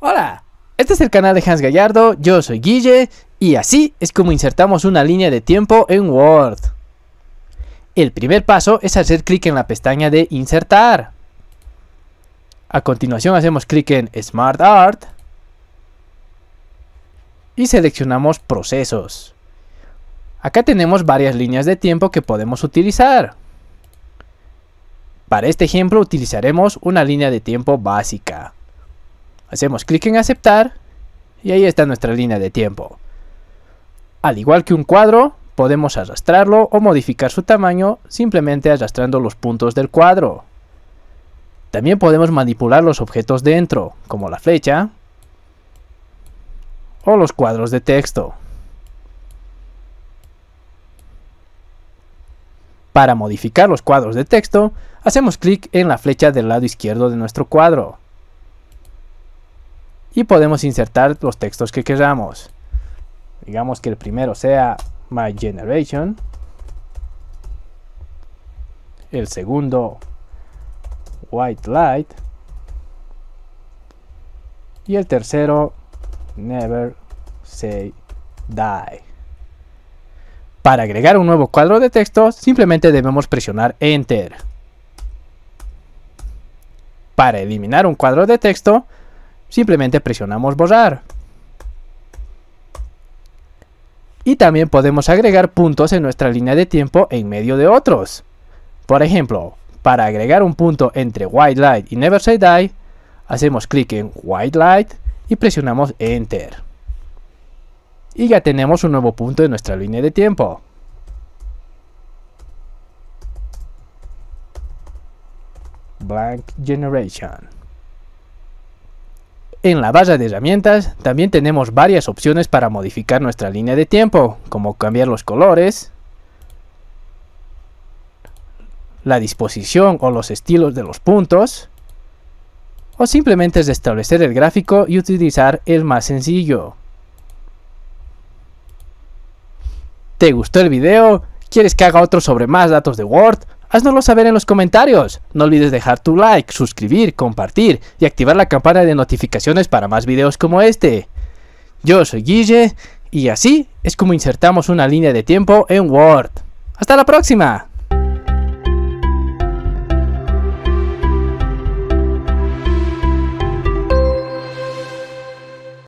Hola, este es el canal de Hans Gallardo, yo soy Guille y así es como insertamos una línea de tiempo en Word. El primer paso es hacer clic en la pestaña de Insertar. A continuación hacemos clic en Smart Art y seleccionamos Procesos. Acá tenemos varias líneas de tiempo que podemos utilizar. Para este ejemplo utilizaremos una línea de tiempo básica. Hacemos clic en aceptar y ahí está nuestra línea de tiempo. Al igual que un cuadro, podemos arrastrarlo o modificar su tamaño simplemente arrastrando los puntos del cuadro. También podemos manipular los objetos dentro, como la flecha o los cuadros de texto. Para modificar los cuadros de texto, hacemos clic en la flecha del lado izquierdo de nuestro cuadro y podemos insertar los textos que queramos. Digamos que el primero sea My Generation. El segundo, White Light. Y el tercero, Never Say Die. Para agregar un nuevo cuadro de texto, simplemente debemos presionar Enter. Para eliminar un cuadro de texto, Simplemente presionamos borrar. Y también podemos agregar puntos en nuestra línea de tiempo en medio de otros. Por ejemplo, para agregar un punto entre White Light y Never Say Die, hacemos clic en White Light y presionamos Enter. Y ya tenemos un nuevo punto en nuestra línea de tiempo. Blank Generation. En la base de herramientas también tenemos varias opciones para modificar nuestra línea de tiempo, como cambiar los colores, la disposición o los estilos de los puntos, o simplemente restablecer el gráfico y utilizar el más sencillo. ¿Te gustó el video? ¿Quieres que haga otro sobre más datos de Word? Haznoslo saber en los comentarios. No olvides dejar tu like, suscribir, compartir y activar la campana de notificaciones para más videos como este. Yo soy Guille y así es como insertamos una línea de tiempo en Word. ¡Hasta la próxima!